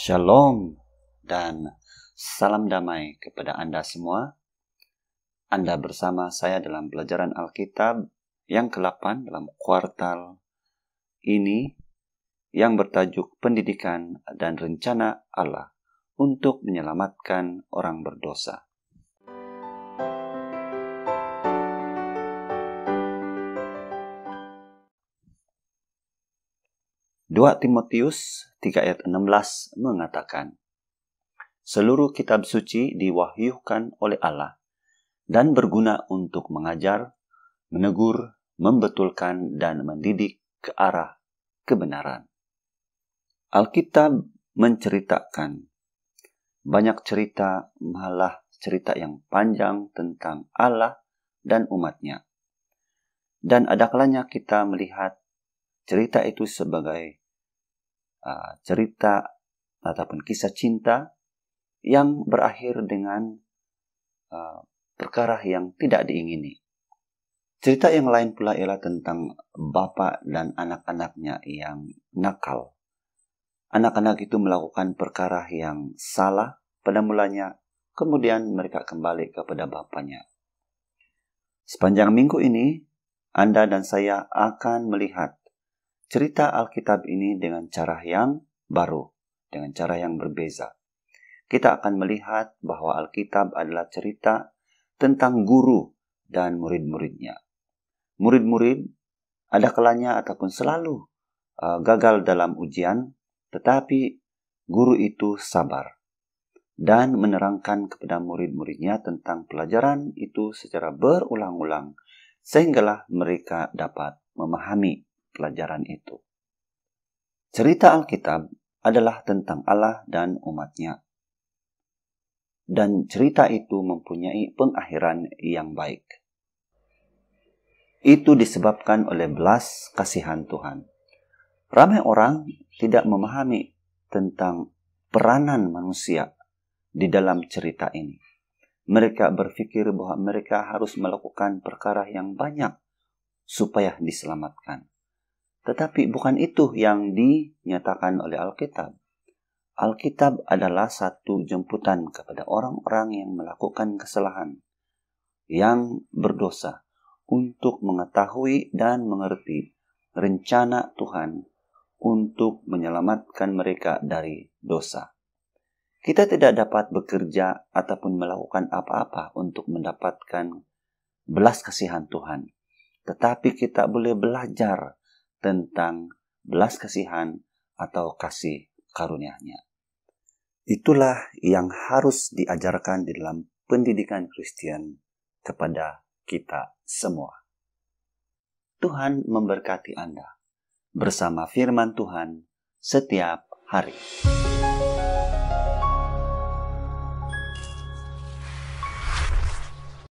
Shalom dan salam damai kepada Anda semua. Anda bersama saya dalam pelajaran Alkitab yang ke-8 dalam kuartal ini yang bertajuk Pendidikan dan Rencana Allah untuk menyelamatkan orang berdosa. Dua Timotius 3 ayat 16 mengatakan, Seluruh kitab suci diwahyukan oleh Allah dan berguna untuk mengajar, menegur, membetulkan, dan mendidik ke arah kebenaran. Alkitab menceritakan banyak cerita, malah cerita yang panjang tentang Allah dan umatnya. Dan adakalanya kita melihat cerita itu sebagai Uh, cerita ataupun kisah cinta yang berakhir dengan uh, perkara yang tidak diingini. Cerita yang lain pula ialah tentang bapak dan anak-anaknya yang nakal. Anak-anak itu melakukan perkara yang salah pada mulanya, kemudian mereka kembali kepada bapanya Sepanjang minggu ini, Anda dan saya akan melihat cerita Alkitab ini dengan cara yang baru, dengan cara yang berbeza. Kita akan melihat bahwa Alkitab adalah cerita tentang guru dan murid-muridnya. Murid-murid ada kalanya ataupun selalu uh, gagal dalam ujian, tetapi guru itu sabar dan menerangkan kepada murid-muridnya tentang pelajaran itu secara berulang-ulang sehinggalah mereka dapat memahami pelajaran itu. Cerita Alkitab adalah tentang Allah dan umatnya. Dan cerita itu mempunyai pengakhiran yang baik. Itu disebabkan oleh belas kasihan Tuhan. Ramai orang tidak memahami tentang peranan manusia di dalam cerita ini. Mereka berpikir bahwa mereka harus melakukan perkara yang banyak supaya diselamatkan. Tetapi bukan itu yang dinyatakan oleh Alkitab. Alkitab adalah satu jemputan kepada orang-orang yang melakukan kesalahan, yang berdosa, untuk mengetahui dan mengerti rencana Tuhan untuk menyelamatkan mereka dari dosa. Kita tidak dapat bekerja ataupun melakukan apa-apa untuk mendapatkan belas kasihan Tuhan, tetapi kita boleh belajar tentang belas kasihan atau kasih karunia-Nya. Itulah yang harus diajarkan di dalam pendidikan Kristen kepada kita semua. Tuhan memberkati Anda bersama firman Tuhan setiap hari.